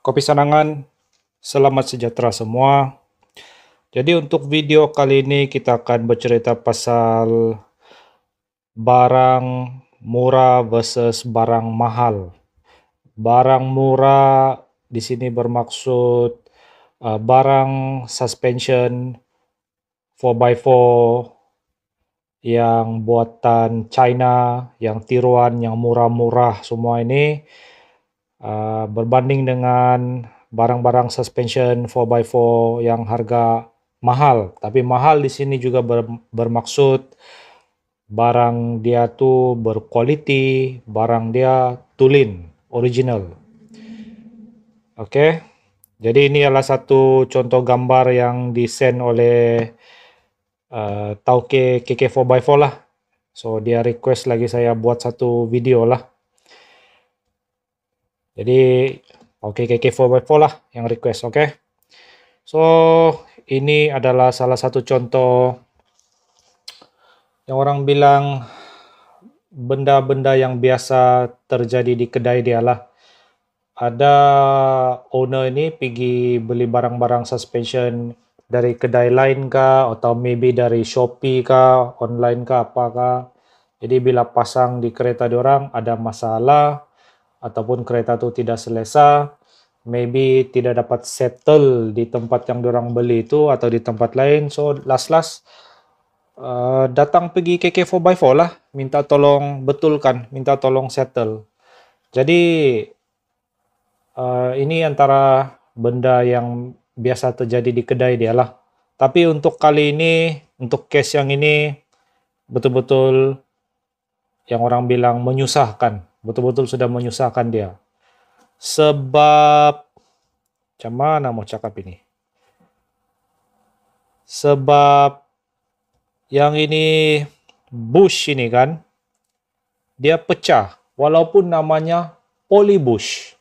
Kopi Sanangan, selamat sejahtera semua. Jadi untuk video kali ini kita akan bercerita pasal barang murah versus barang mahal. Barang murah di sini bermaksud uh, barang suspension 4x4 yang buatan China, yang tiruan, yang murah-murah semua ini Ah, berbanding dengan barang-barang suspension 4x4 yang harga mahal. Tapi mahal di sini juga ber, bermaksud barang dia tuh berkualiti, barang dia tulin, original. Oke. Okay? Jadi ini adalah satu contoh gambar yang disend oleh uh, Tauke KK4x4 lah. So dia request lagi saya buat satu video lah. Jadi oke okay, kk 4 4 lah yang request, oke. Okay? So, ini adalah salah satu contoh yang orang bilang benda-benda yang biasa terjadi di kedai dia lah. Ada owner ini pergi beli barang-barang suspension dari kedai lain kah atau maybe dari Shopee kah, online kah, apakah. Jadi bila pasang di kereta diorang ada masalah, ataupun kereta tu tidak selesa, maybe tidak dapat settle di tempat yang dorang beli itu atau di tempat lain. So last-last uh, eh, datang pergi KK 4x4 lah, minta tolong betulkan, minta tolong settle. Jadi uh, ini antara benda yang biasa terjadi di kedai dia lah. Tapi untuk kali ini, untuk case yang ini, betul-betul yang orang bilang menyusahkan. betul-betul sudah menyusahkan dia. Sebab macam mana mau cakap ini? Sebab yang ini bush ini kan dia pecah walaupun namanya Bush,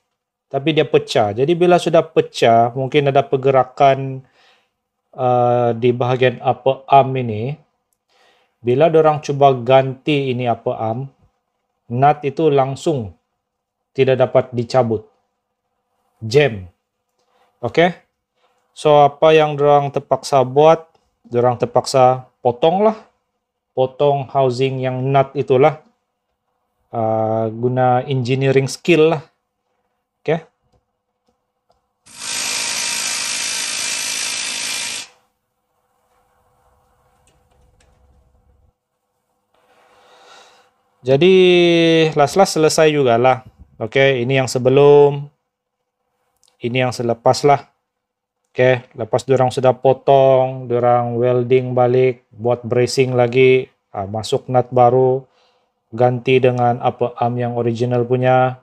tapi dia pecah. Jadi bila sudah pecah, mungkin ada pergerakan uh, di bahagian apa AM ini. Bila orang cuba ganti ini apa AM? Nut itu langsung tidak dapat dicabut. Jam. Oke? Okay? So, apa yang dorang terpaksa buat, dorang terpaksa potong lah. Potong housing yang nut itulah. Uh, guna engineering skill lah Jadi las-las selesai juga lah. Oke, okay, ini yang sebelum, ini yang selepas lah. Oke, okay, lepas dorang sudah potong, dorang welding balik, buat bracing lagi, ah, masuk nut baru, ganti dengan apa am yang original punya.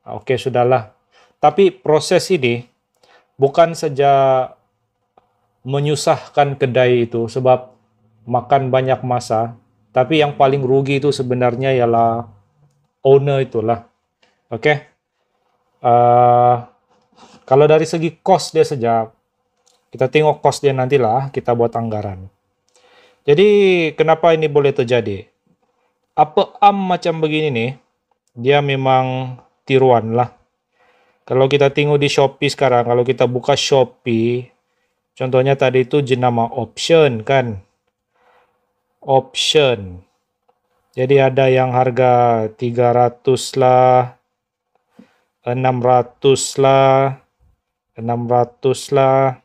Ah, Oke, okay, sudahlah. Tapi proses ini bukan saja menyusahkan kedai itu sebab makan banyak masa, tapi yang paling rugi itu sebenarnya ialah owner itulah. Oke. Uh, kalau dari segi cost dia saja, kita tengok cost dia nantilah, kita buat anggaran. Jadi kenapa ini boleh terjadi? Apa am macam begini nih, dia memang tiruan lah. Kalau kita tengok di Shopee sekarang, kalau kita buka Shopee, contohnya tadi itu jenama option kan option. Jadi ada yang harga 300 lah, 600 lah, 600 lah.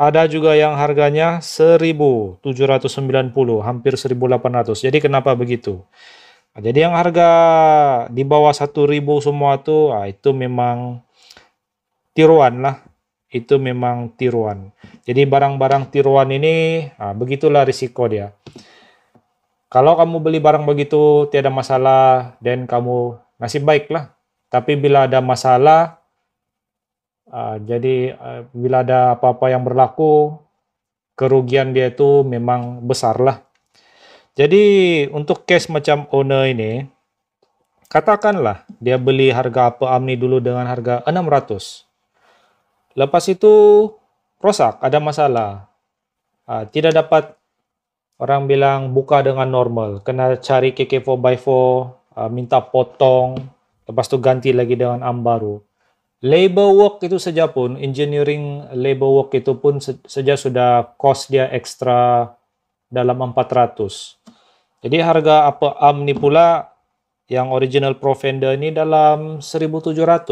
Ada juga yang harganya 1790, hampir 1800. Jadi kenapa begitu? Nah, jadi yang harga di bawah 1000 semua tuh, ah, itu memang tiruan lah itu memang tiruan. Jadi barang-barang tiruan ini nah, begitulah risiko dia. Kalau kamu beli barang begitu tiada masalah dan kamu nasib baiklah. Tapi bila ada masalah uh, jadi uh, bila ada apa-apa yang berlaku kerugian dia itu memang besar lah. Jadi untuk case macam owner ini, katakanlah dia beli harga apa Amni dulu dengan harga 600. Lepas itu rusak, ada masalah. Uh, tidak dapat orang bilang buka dengan normal. Kena cari KK 4x4, uh, minta potong, lepas tu ganti lagi dengan arm baru. Labor work itu saja pun, engineering labor work itu pun saja sudah cost dia ekstra dalam 400. Jadi harga apa arm ni pula yang original provender ini ni dalam 1700.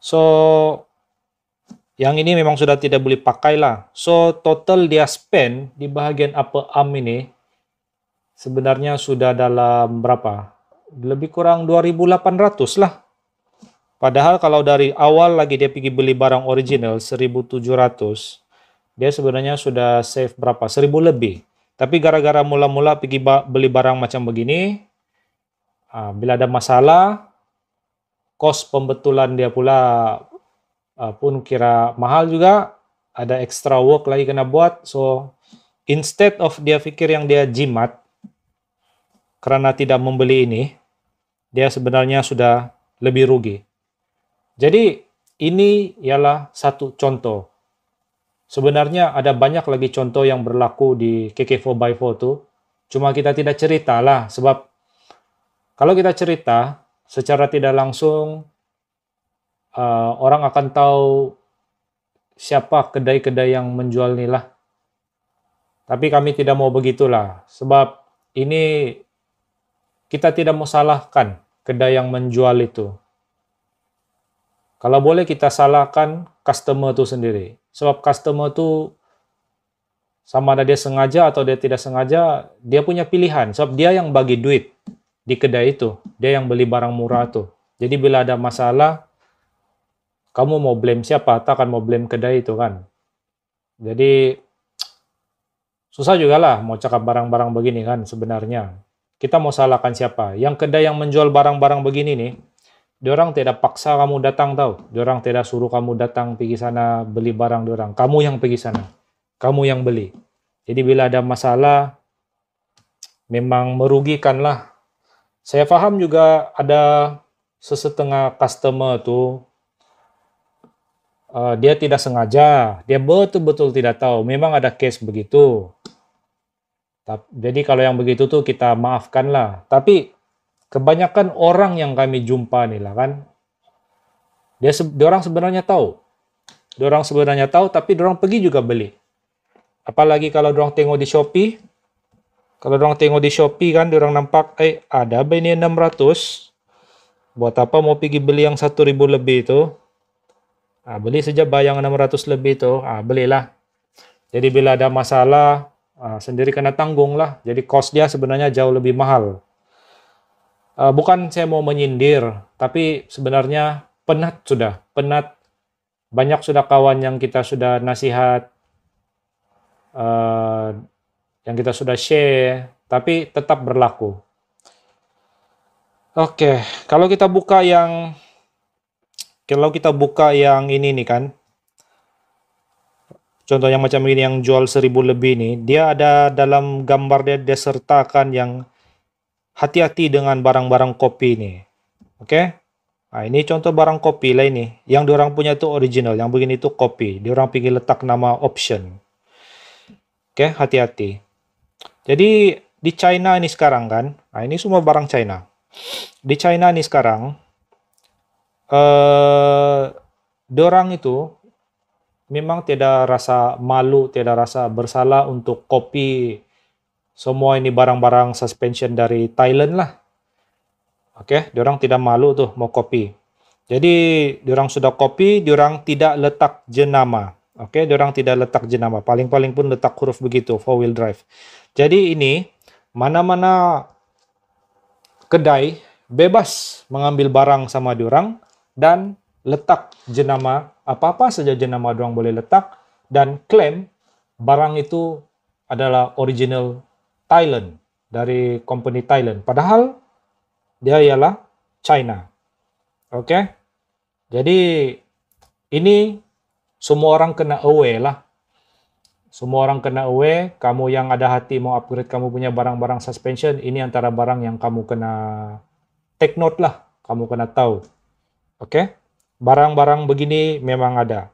So yang ini memang sudah tidak boleh pakai lah. So, total dia spend di bahagian upper arm ini sebenarnya sudah dalam berapa? Lebih kurang 2.800 lah. Padahal kalau dari awal lagi dia pergi beli barang original 1.700, dia sebenarnya sudah save berapa? 1.000 lebih. Tapi gara-gara mula-mula pergi beli barang macam begini, ah, bila ada masalah, kos pembetulan dia pula uh, pun kira mahal juga ada extra work lagi kena buat so instead of dia pikir yang dia jimat karena tidak membeli ini dia sebenarnya sudah lebih rugi jadi ini ialah satu contoh sebenarnya ada banyak lagi contoh yang berlaku di KK4x4 itu cuma kita tidak ceritalah sebab kalau kita cerita secara tidak langsung uh, orang akan tahu siapa kedai-kedai yang menjual nilah. Tapi kami tidak mau begitulah, sebab ini kita tidak mau salahkan kedai yang menjual itu. Kalau boleh kita salahkan customer itu sendiri. Sebab customer itu sama ada dia sengaja atau dia tidak sengaja, dia punya pilihan. Sebab dia yang bagi duit di kedai itu, dia yang beli barang murah itu. Jadi bila ada masalah, kamu mau blame siapa? Atau akan mau blame kedai itu kan. Jadi susah juga lah mau cakap barang-barang begini kan sebenarnya. Kita mau salahkan siapa? Yang kedai yang menjual barang-barang begini nih, diorang tidak paksa kamu datang tau. Diorang tidak suruh kamu datang pergi sana beli barang diorang. Kamu yang pergi sana. Kamu yang beli. Jadi bila ada masalah, memang merugikan lah. Saya paham juga ada sesetengah customer tuh uh, dia tidak sengaja, dia betul-betul tidak tahu. Memang ada case begitu. Jadi kalau yang begitu tuh kita maafkan lah. Tapi kebanyakan orang yang kami jumpa nih lah kan, dia, dia orang sebenarnya tahu. Dia orang sebenarnya tahu, tapi dia orang pergi juga beli. Apalagi kalau dia orang tengok di Shopee, kalau dia orang tengok di Shopee kan, dia orang nampak, eh ada apa ini 600, buat apa mau pergi beli yang 1000 lebih itu? Ha, ah, beli saja bayang 600 lebih itu, ha, ah, belilah. Jadi bila ada masalah, ha, ah, sendiri kena tanggung lah. Jadi cost dia sebenarnya jauh lebih mahal. Ha, bukan saya mau menyindir, tapi sebenarnya penat sudah, penat. Banyak sudah kawan yang kita sudah nasihat, ha, yang kita sudah share, tapi tetap berlaku. Oke, okay. kalau kita buka yang kalau kita buka yang ini nih kan, contoh yang macam ini yang jual seribu lebih nih, dia ada dalam gambar dia, disertakan yang hati-hati dengan barang-barang kopi ini, Oke? Okay? Nah, ini contoh barang kopi lah ini. Yang diorang punya itu original, yang begini itu kopi. Diorang pingin letak nama option. Oke, okay, hati-hati. Jadi di China ini sekarang kan, nah ini semua barang China. Di China ini sekarang, eh, orang itu memang tidak rasa malu, tidak rasa bersalah untuk kopi semua ini barang-barang suspension dari Thailand lah. Oke, okay? diorang tidak malu tuh mau kopi. Jadi diorang sudah kopi, diorang tidak letak jenama. Oke, okay? diorang tidak letak jenama. Paling-paling pun letak huruf begitu, four wheel drive. Jadi ini mana-mana kedai bebas mengambil barang sama diorang dan letak jenama apa-apa saja jenama doang boleh letak dan klaim barang itu adalah original Thailand dari company Thailand padahal dia ialah China. Oke. Okay? Jadi ini semua orang kena aware lah. Semua orang kena aware, kamu yang ada hati mau upgrade kamu punya barang-barang suspension, ini antara barang yang kamu kena take note lah, kamu kena tahu. Oke, okay? barang-barang begini memang ada.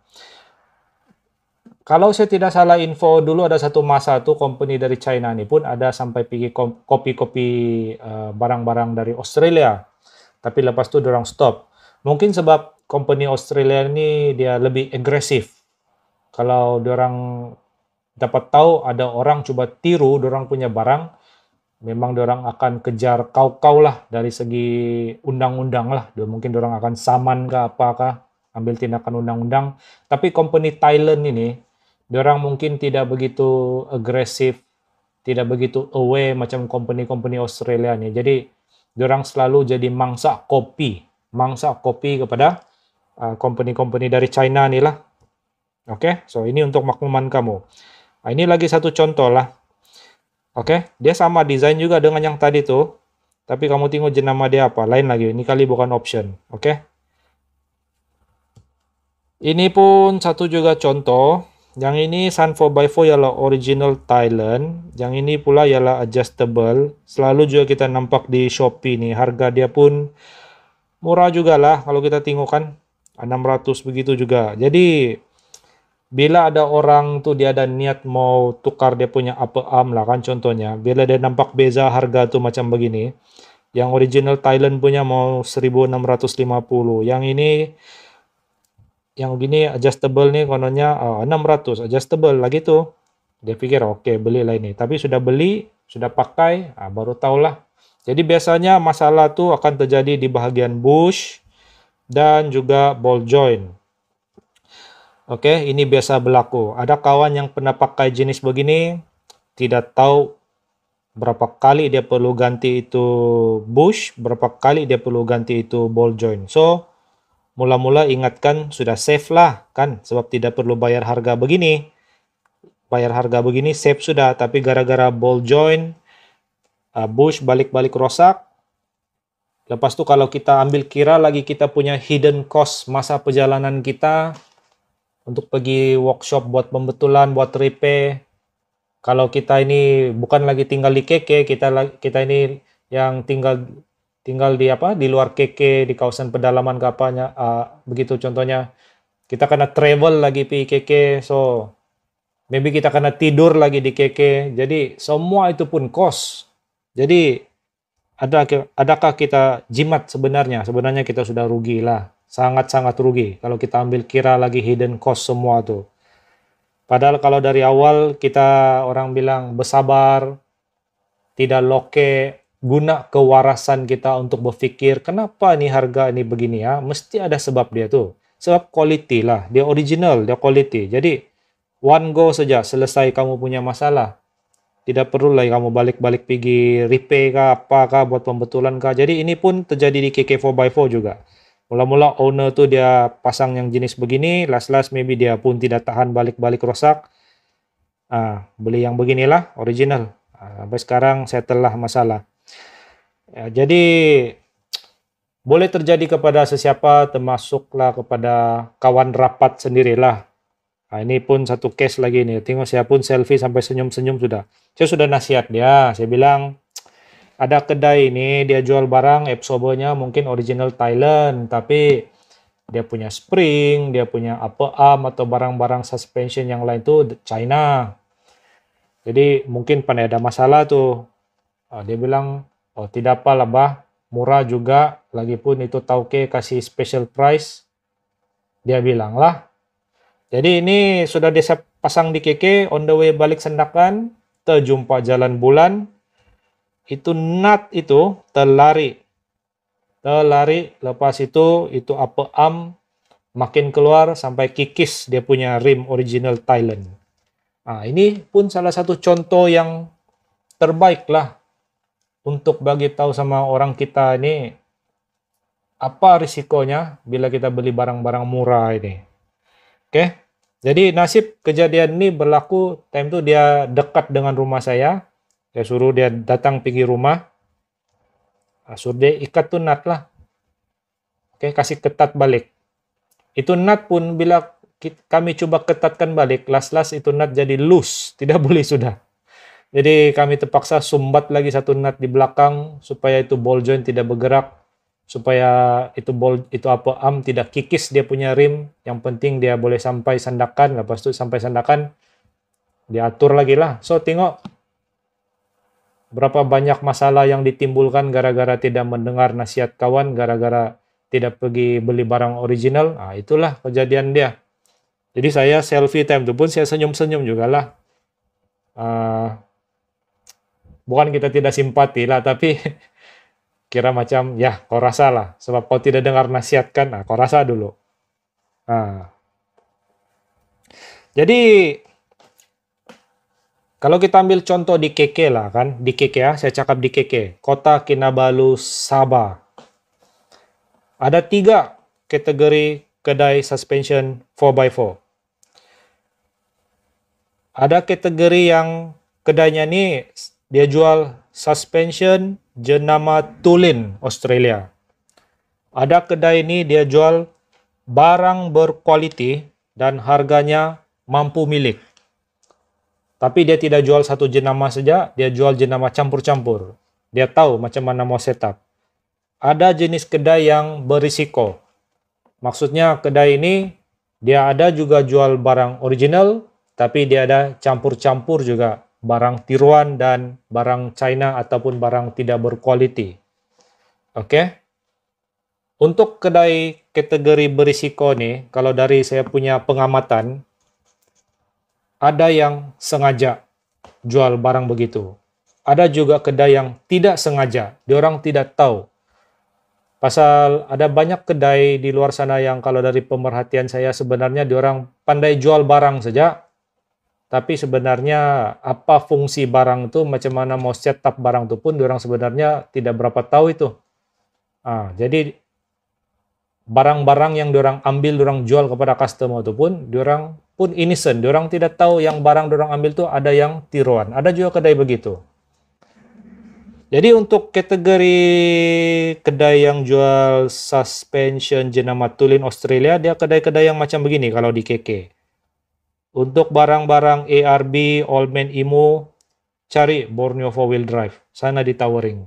Kalau saya tidak salah info dulu ada satu masa tuh company dari China ini pun ada sampai pergi kopi-kopi eh, barang-barang dari Australia. Tapi lepas itu orang stop. Mungkin sebab company Australia ini dia lebih agresif. Kalau dorang dapat tahu ada orang coba tiru dorang punya barang, memang dorang akan kejar kau-kau lah dari segi undang-undang lah. Mungkin dorang akan saman ke apakah ambil tindakan undang-undang. Tapi company Thailand ini, dorang mungkin tidak begitu agresif, tidak begitu away macam company-company Australia nih. Jadi dorang selalu jadi mangsa kopi, mangsa kopi kepada company uh, company-company dari China nih lah. Oke, okay? so ini untuk makluman kamu. Nah, ini lagi satu contoh lah Oke, okay? dia sama desain juga dengan yang tadi tuh. Tapi kamu tinggal jenama dia apa, lain lagi. Ini kali bukan option, oke? Okay? Ini pun satu juga contoh. Yang ini Sun 4x4 ialah original Thailand. Yang ini pula ialah adjustable. Selalu juga kita nampak di Shopee nih. Harga dia pun murah juga lah kalau kita tengok kan. 600 begitu juga. Jadi bila ada orang tu dia ada niat mau tukar dia punya apa am lah kan contohnya bila dia nampak beza harga tu macam begini yang original Thailand punya mau 1650 yang ini yang gini adjustable nih kononnya uh, ah, 600 adjustable lagi tu dia pikir oke okay, lah ini tapi sudah beli sudah pakai ah, baru tahulah jadi biasanya masalah tu akan terjadi di bahagian bush dan juga ball joint Oke, okay, ini biasa berlaku. Ada kawan yang pernah pakai jenis begini, tidak tahu berapa kali dia perlu ganti itu bush, berapa kali dia perlu ganti itu ball joint. So, mula-mula ingatkan sudah safe lah kan, sebab tidak perlu bayar harga begini. Bayar harga begini safe sudah, tapi gara-gara ball joint, uh, bush balik-balik rosak, Lepas itu kalau kita ambil kira lagi kita punya hidden cost masa perjalanan kita untuk pergi workshop buat pembetulan, buat repair. Kalau kita ini bukan lagi tinggal di keke, kita kita ini yang tinggal tinggal di apa di luar keke, di kawasan pedalaman kapalnya uh, begitu contohnya kita kena travel lagi pi KK so maybe kita kena tidur lagi di keke, jadi semua itu pun cost jadi ada adakah kita jimat sebenarnya? Sebenarnya kita sudah rugi lah, sangat-sangat rugi kalau kita ambil kira lagi hidden cost semua tuh. Padahal kalau dari awal kita orang bilang bersabar, tidak loke, guna kewarasan kita untuk berpikir kenapa nih harga ini begini ya, mesti ada sebab dia tuh. Sebab quality lah, dia original, dia quality. Jadi one go saja selesai kamu punya masalah tidak perlu lagi kamu balik-balik pergi repay kah apa kah buat pembetulan kah jadi ini pun terjadi di KK4x4 juga mula-mula owner tu dia pasang yang jenis begini last-last maybe dia pun tidak tahan balik-balik rosak ah, beli yang beginilah original ah, sampai sekarang settle lah masalah ya, jadi boleh terjadi kepada sesiapa termasuklah kepada kawan rapat sendirilah Nah, ini pun satu case lagi nih. Tengok saya pun selfie sampai senyum-senyum sudah. Saya sudah nasihat dia. Saya bilang, ada kedai ini dia jual barang Epsobonya mungkin original Thailand. Tapi dia punya spring, dia punya apa arm atau barang-barang suspension yang lain tuh China. Jadi mungkin pandai ada masalah tuh. Ah, dia bilang, oh tidak apa lah bah, murah juga. Lagipun itu Tauke kasih special price. Dia bilang lah, jadi ini sudah pasang di KK, on the way balik sendakan, terjumpa jalan bulan. Itu nut itu terlari. Terlari, lepas itu itu apa am, makin keluar sampai kikis dia punya rim original Thailand. Nah, ini pun salah satu contoh yang terbaik lah untuk bagi tahu sama orang kita ini apa risikonya bila kita beli barang-barang murah ini okay? jadi nasib kejadian ini berlaku time itu dia dekat dengan rumah saya saya suruh dia datang pergi rumah ah, suruh dia ikat tuh nat lah oke kasih ketat balik itu nat pun bila kami coba ketatkan balik las-las itu nat jadi loose tidak boleh sudah jadi kami terpaksa sumbat lagi satu nat di belakang supaya itu ball joint tidak bergerak supaya itu bol itu apa am tidak kikis dia punya rim yang penting dia boleh sampai sandakan lepas itu sampai sandakan diatur lagi lah so tengok berapa banyak masalah yang ditimbulkan gara-gara tidak mendengar nasihat kawan gara-gara tidak pergi beli barang original nah, itulah kejadian dia jadi saya selfie time itu pun saya senyum-senyum juga lah uh, bukan kita tidak simpati lah tapi Kira macam, ya kau rasa lah, sebab kau tidak dengar nasihat nah kau rasa dulu. Nah. Jadi, kalau kita ambil contoh di KK lah kan, di KK ya, saya cakap di KK, kota Kinabalu, Sabah. Ada tiga kategori kedai suspension 4x4 ada kategori yang kedainya ini dia jual suspension jenama Tulin, Australia. Ada kedai ini dia jual barang berkualiti dan harganya mampu milik. Tapi dia tidak jual satu jenama saja, dia jual jenama campur-campur. Dia tahu macam mana mau setup. Ada jenis kedai yang berisiko. Maksudnya kedai ini dia ada juga jual barang original, tapi dia ada campur-campur juga barang tiruan dan barang China ataupun barang tidak berkualiti. Oke. Untuk kedai kategori berisiko nih, kalau dari saya punya pengamatan, ada yang sengaja jual barang begitu. Ada juga kedai yang tidak sengaja, diorang tidak tahu. Pasal ada banyak kedai di luar sana yang kalau dari pemerhatian saya sebenarnya diorang pandai jual barang saja, tapi sebenarnya apa fungsi barang itu, macam mana mau setup barang itu pun orang sebenarnya tidak berapa tahu itu. Nah, jadi barang-barang yang orang ambil, orang jual kepada customer itu pun, orang pun innocent, orang tidak tahu yang barang orang ambil itu ada yang tiruan, ada juga kedai begitu. Jadi untuk kategori kedai yang jual suspension jenama Tulin Australia, dia kedai-kedai yang macam begini kalau di KK. Untuk barang-barang ARB, Allman Imo, cari Borneo Four Wheel Drive. Sana di Towering.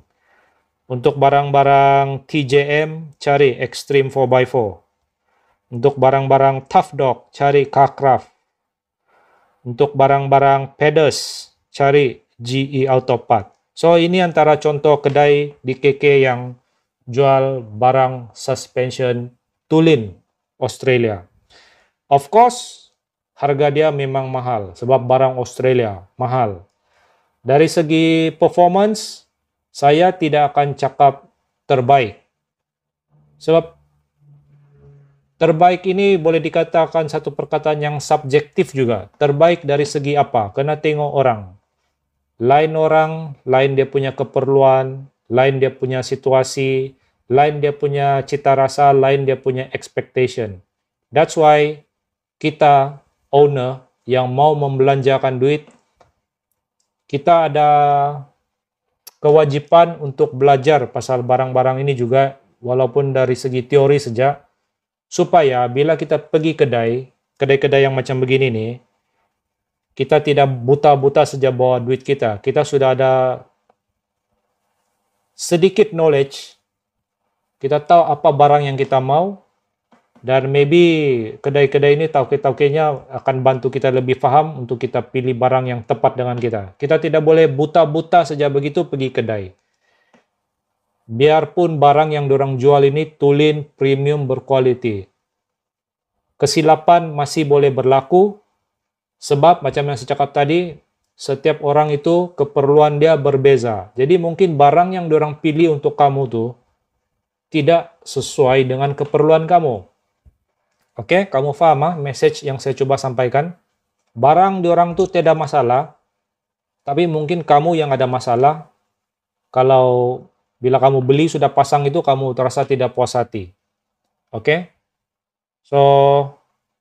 Untuk barang-barang TJM, cari Extreme 4x4. Untuk barang-barang Tough Dog, cari Carcraft. Untuk barang-barang Pedas, cari GE Autopart. So, ini antara contoh kedai di KK yang jual barang suspension Tulin, Australia. Of course, harga dia memang mahal sebab barang Australia mahal. Dari segi performance saya tidak akan cakap terbaik. Sebab terbaik ini boleh dikatakan satu perkataan yang subjektif juga. Terbaik dari segi apa? Kena tengok orang. Lain orang, lain dia punya keperluan, lain dia punya situasi, lain dia punya cita rasa, lain dia punya expectation. That's why kita owner yang mau membelanjakan duit, kita ada kewajiban untuk belajar pasal barang-barang ini juga, walaupun dari segi teori saja, supaya bila kita pergi kedai, kedai-kedai yang macam begini nih, kita tidak buta-buta saja bawa duit kita. Kita sudah ada sedikit knowledge, kita tahu apa barang yang kita mau, dan maybe kedai-kedai ini tauke-taukenya akan bantu kita lebih faham untuk kita pilih barang yang tepat dengan kita. Kita tidak boleh buta-buta saja begitu pergi kedai. Biarpun barang yang dorang jual ini tulen premium berkualiti. Kesilapan masih boleh berlaku sebab macam yang saya cakap tadi, setiap orang itu keperluan dia berbeza. Jadi mungkin barang yang dorang pilih untuk kamu tuh tidak sesuai dengan keperluan kamu. Oke, okay, kamu faham ah, message yang saya coba sampaikan? Barang di orang itu tidak masalah, tapi mungkin kamu yang ada masalah. Kalau bila kamu beli sudah pasang itu kamu terasa tidak puas hati. Oke? Okay? So,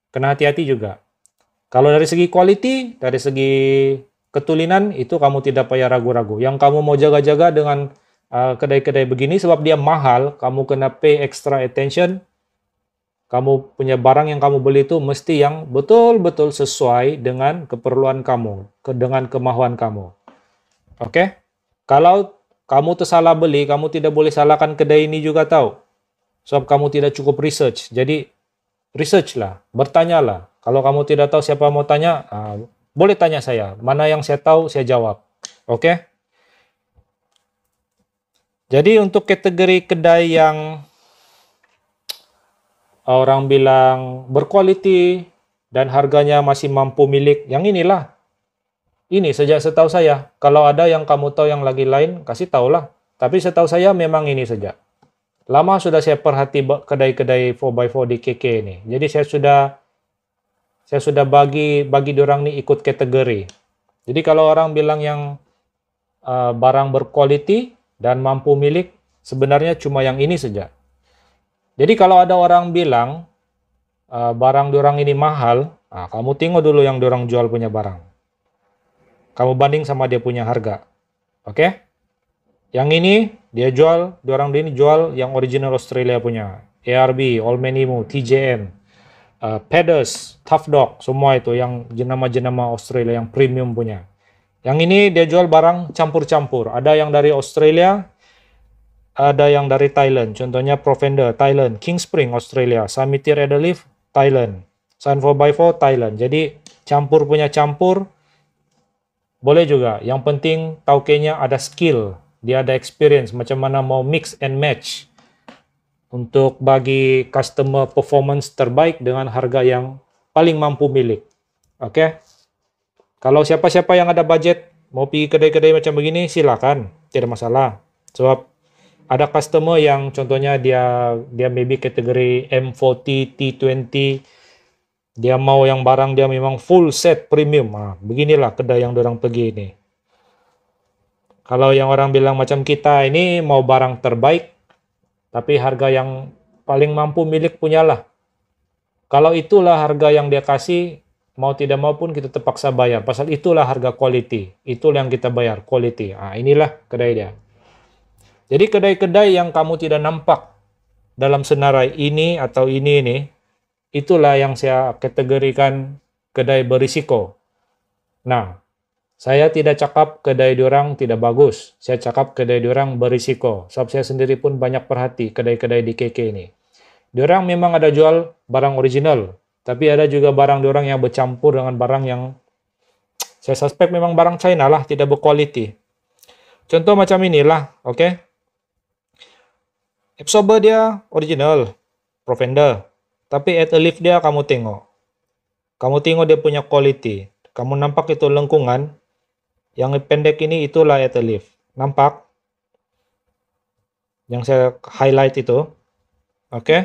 kena hati-hati juga. Kalau dari segi quality, dari segi ketulinan itu kamu tidak payah ragu-ragu. Yang kamu mau jaga-jaga dengan ah, kedai-kedai uh, kedai -kedai begini sebab dia mahal, kamu kena pay extra attention kamu punya barang yang kamu beli itu mesti yang betul-betul sesuai dengan keperluan kamu, dengan kemauan kamu. Oke? Okay? Kalau kamu tersalah beli, kamu tidak boleh salahkan kedai ini juga tahu. Sebab kamu tidak cukup research. Jadi research lah, bertanyalah. Kalau kamu tidak tahu siapa mau tanya, uh, boleh tanya saya. Mana yang saya tahu, saya jawab. Oke? Okay? Jadi untuk kategori kedai yang orang bilang berkualiti dan harganya masih mampu milik. Yang inilah. Ini sejak setahu saya, kalau ada yang kamu tahu yang lagi lain, kasih tahulah. Tapi setahu saya memang ini saja. Lama sudah saya perhati kedai-kedai 4x4 di KK ini. Jadi saya sudah saya sudah bagi bagi orang ini ikut kategori. Jadi kalau orang bilang yang uh, barang berkualiti dan mampu milik, sebenarnya cuma yang ini saja. Jadi kalau ada orang bilang uh, barang dorang ini mahal, nah, kamu tengok dulu yang dorang jual punya barang. Kamu banding sama dia punya harga. Oke? Okay? Yang ini dia jual, dorang ini jual yang original Australia punya. ARB, Allmanimu, TJM, uh, eh, Pedas, Tough Dog, semua itu yang jenama-jenama Australia yang premium punya. Yang ini dia jual barang campur-campur. Ada yang dari Australia, ada yang dari Thailand, contohnya Provender, Thailand, King Spring, Australia, Samitir Edelief, Thailand, Sun 4x4, Thailand. Jadi campur punya campur, boleh juga. Yang penting taukenya ada skill, dia ada experience, macam mana mau mix and match untuk bagi customer performance terbaik dengan harga yang paling mampu milik. Oke? Okay? Kalau siapa-siapa yang ada budget, mau pergi kedai-kedai macam begini, silakan. Tidak masalah. Sebab ada customer yang contohnya dia dia maybe kategori M40, T20, dia mau yang barang dia memang full set premium. Nah, beginilah kedai yang orang pergi ini. Kalau yang orang bilang macam kita ini mau barang terbaik, tapi harga yang paling mampu milik punyalah. Kalau itulah harga yang dia kasih, mau tidak mau pun kita terpaksa bayar. Pasal itulah harga quality. Itulah yang kita bayar, quality. Nah, inilah kedai dia. Jadi kedai-kedai yang kamu tidak nampak dalam senarai ini atau ini ini, itulah yang saya kategorikan kedai berisiko. Nah, saya tidak cakap kedai diorang tidak bagus. Saya cakap kedai diorang berisiko. Sebab saya sendiri pun banyak perhati kedai-kedai di KK ini. Diorang memang ada jual barang original, tapi ada juga barang diorang yang bercampur dengan barang yang saya suspek memang barang China lah, tidak berkualiti. Contoh macam inilah, oke? Okay? Absorber dia original, Provender. Tapi at a leaf dia kamu tengok. Kamu tengok dia punya quality. Kamu nampak itu lengkungan. Yang pendek ini itulah at a leaf. Nampak? Yang saya highlight itu. Oke? Okay?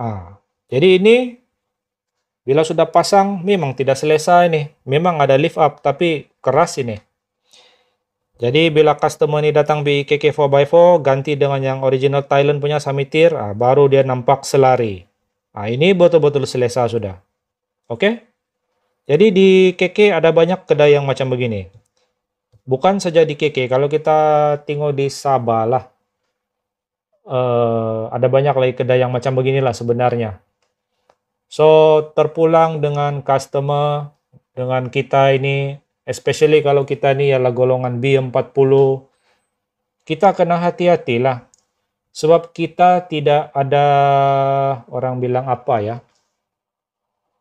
Ah, jadi ini bila sudah pasang memang tidak selesai nih. Memang ada lift up tapi keras ini. Jadi bila customer ini datang KK 4x4 ganti dengan yang original Thailand punya samitir, ah, baru dia nampak selari. Nah, ini betul-betul selesa sudah. Oke? Jadi di KK ada banyak kedai yang macam begini. Bukan saja di KK, kalau kita tengok di Sabah lah. Uh, ada banyak lagi kedai yang macam beginilah sebenarnya. So, terpulang dengan customer, dengan kita ini Especially kalau kita ini ialah golongan B40, kita kena hati hatilah Sebab kita tidak ada, orang bilang apa ya,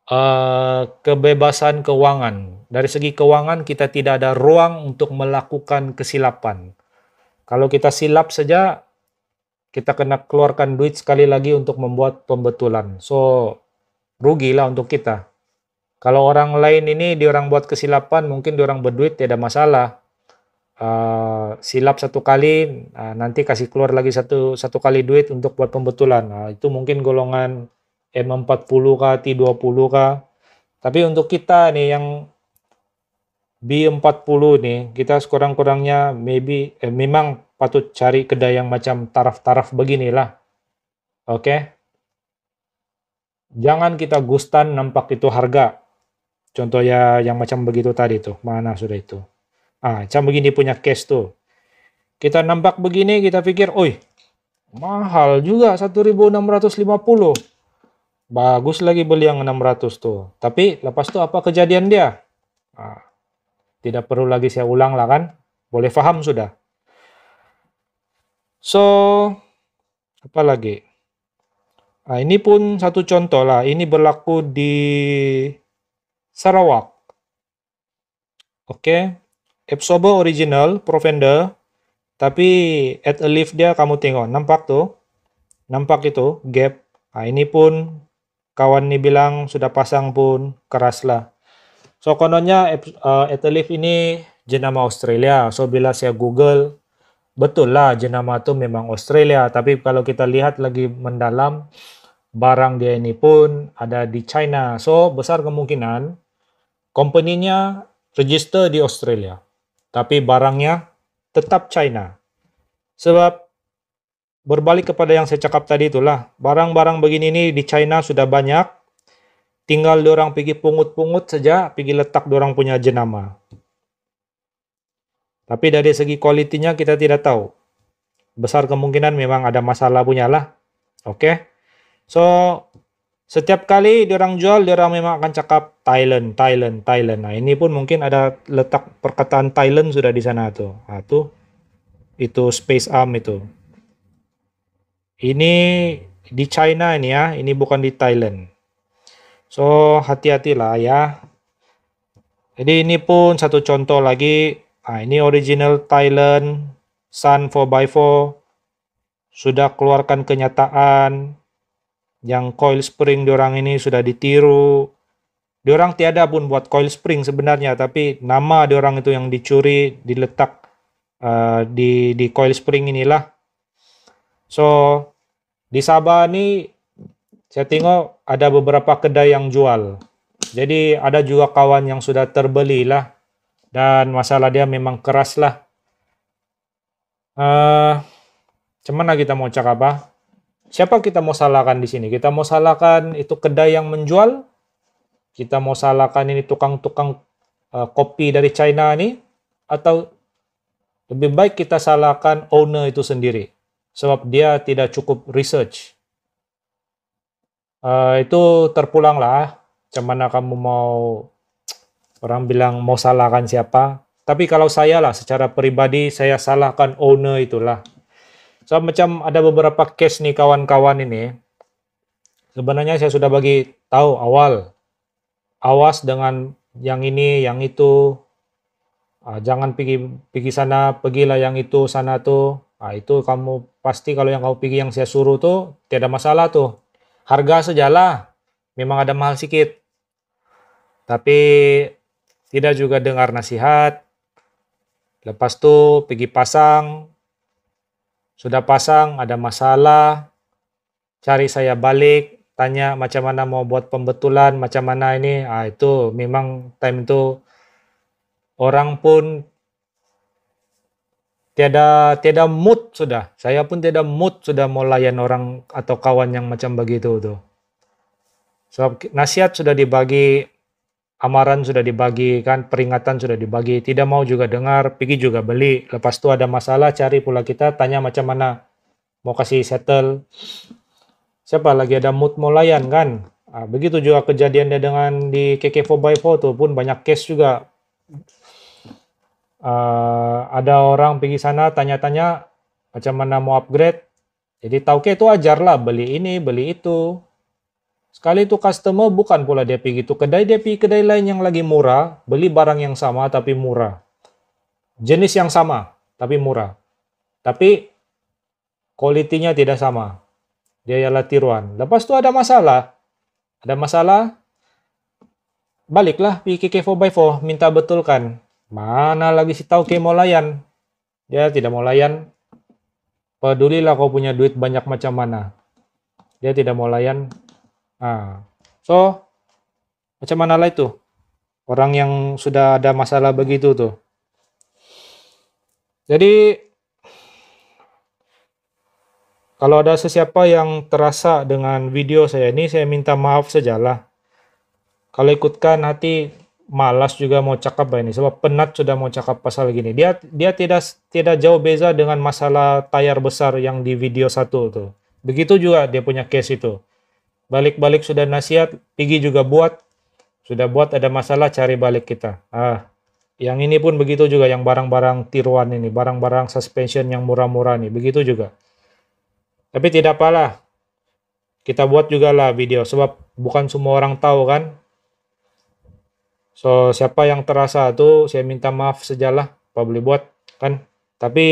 uh, kebebasan keuangan. Dari segi keuangan kita tidak ada ruang untuk melakukan kesilapan. Kalau kita silap saja, kita kena keluarkan duit sekali lagi untuk membuat pembetulan. So, rugilah untuk kita. Kalau orang lain ini di orang buat kesilapan, mungkin di orang berduit tidak masalah. Uh, silap satu kali, uh, nanti kasih keluar lagi satu satu kali duit untuk buat pembetulan. Nah, itu mungkin golongan M40 k T20 k Tapi untuk kita nih yang B40 nih, kita sekurang-kurangnya maybe eh, memang patut cari kedai yang macam taraf-taraf beginilah. Oke. Okay? Jangan kita gustan nampak itu harga. Contoh ya yang macam begitu tadi tuh, mana sudah itu. Ah, macam begini punya case tuh. Kita nampak begini, kita pikir, oi, mahal juga 1650. Bagus lagi beli yang 600 tuh. Tapi lepas tuh apa kejadian dia? ah, tidak perlu lagi saya ulang lah kan. Boleh faham sudah. So, apa lagi? Nah, ini pun satu contoh lah. Ini berlaku di Sarawak. Oke, okay. Epsobo original Provender, tapi at a leaf dia kamu tengok, nampak tuh? Nampak itu gap. Nah, ini pun kawan nih bilang sudah pasang pun keras lah. So kononnya uh, at a leaf ini jenama Australia. So bila saya Google betul lah jenama itu memang Australia tapi kalau kita lihat lagi mendalam barang dia ini pun ada di China so besar kemungkinan Kompanyinya register di Australia, tapi barangnya tetap China. Sebab berbalik kepada yang saya cakap tadi itulah, barang-barang begini ini di China sudah banyak, tinggal orang pergi pungut-pungut saja, pergi letak orang punya jenama. Tapi dari segi kualitinya kita tidak tahu. Besar kemungkinan memang ada masalah punya punyalah. Oke. Okay? So, setiap kali diorang jual, diorang memang akan cakap Thailand, Thailand, Thailand. Nah ini pun mungkin ada letak perkataan Thailand sudah di sana tuh. Nah, tuh itu space arm itu. Ini di China ini ya, ini bukan di Thailand. So hati-hatilah ya. Jadi ini pun satu contoh lagi. Nah ini original Thailand Sun 4x4 sudah keluarkan kenyataan yang coil spring diorang ini sudah ditiru. Diorang tiada pun buat coil spring sebenarnya, tapi nama diorang itu yang dicuri, diletak uh, di di coil spring inilah. So di Sabah ini saya tengok ada beberapa kedai yang jual. Jadi ada juga kawan yang sudah terbeli lah dan masalah dia memang keras lah. Uh, eh, cuman kita mau cakap apa? Ah. Siapa kita mau salahkan di sini? Kita mau salahkan itu kedai yang menjual? Kita mau salahkan ini tukang-tukang uh, kopi dari China ini? Atau lebih baik kita salahkan owner itu sendiri? Sebab dia tidak cukup research. Uh, itu terpulang lah. Ah. Macam kamu mau, orang bilang mau salahkan siapa? Tapi kalau saya lah secara pribadi, saya salahkan owner itulah So, macam ada beberapa case nih kawan-kawan ini. Sebenarnya saya sudah bagi tahu awal. Awas dengan yang ini, yang itu. Ah, jangan pergi pergi sana, pergilah yang itu, sana tuh. Ah, itu kamu pasti kalau yang kamu pergi yang saya suruh tuh tidak masalah tuh. Harga sejalah. Memang ada mahal sikit. Tapi tidak juga dengar nasihat. Lepas tuh pergi pasang, sudah pasang, ada masalah, cari saya balik, tanya macam mana mau buat pembetulan, macam mana ini, ah itu memang time itu orang pun tiada tiada mood sudah. Saya pun tiada mood sudah mau layan orang atau kawan yang macam begitu tuh. Sebab nasihat sudah dibagi amaran sudah dibagi kan, peringatan sudah dibagi, tidak mau juga dengar, pergi juga beli. Lepas itu ada masalah cari pula kita tanya macam mana mau kasih settle. Siapa lagi ada mood mau layan kan? Nah, begitu juga kejadiannya dengan di KK 4x4 itu pun banyak case juga. Uh, ada orang pergi sana tanya-tanya macam mana mau upgrade. Jadi tauke itu ajarlah beli ini, beli itu. Sekali itu customer bukan pula dia pergi itu kedai, dia pergi kedai lain yang lagi murah, beli barang yang sama tapi murah. Jenis yang sama tapi murah. Tapi kualitinya tidak sama. Dia ialah tiruan. Lepas tu ada masalah. Ada masalah, baliklah pkk ke 4x4, minta betulkan. Mana lagi si tahu ke mau layan? Dia ya, tidak mau layan. Pedulilah kau punya duit banyak macam mana. Dia tidak mau layan, Nah, so macam mana lah itu orang yang sudah ada masalah begitu tuh. Jadi kalau ada sesiapa yang terasa dengan video saya ini, saya minta maaf sajalah. Kalau ikutkan hati malas juga mau cakap ini, sebab penat sudah mau cakap pasal gini. Dia dia tidak tidak jauh beza dengan masalah tayar besar yang di video satu tuh. Begitu juga dia punya case itu balik-balik sudah nasihat, Pigi juga buat, sudah buat ada masalah cari balik kita. Ah, yang ini pun begitu juga, yang barang-barang tiruan ini, barang-barang suspension yang murah-murah nih, begitu juga. Tapi tidak apalah, kita buat juga lah video, sebab bukan semua orang tahu kan. So, siapa yang terasa tuh, saya minta maaf sejalah, Pak boleh buat, kan. Tapi,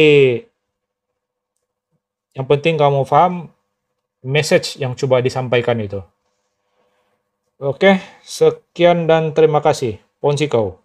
yang penting kamu paham, message yang coba disampaikan itu. Oke, sekian dan terima kasih. Ponsi kau.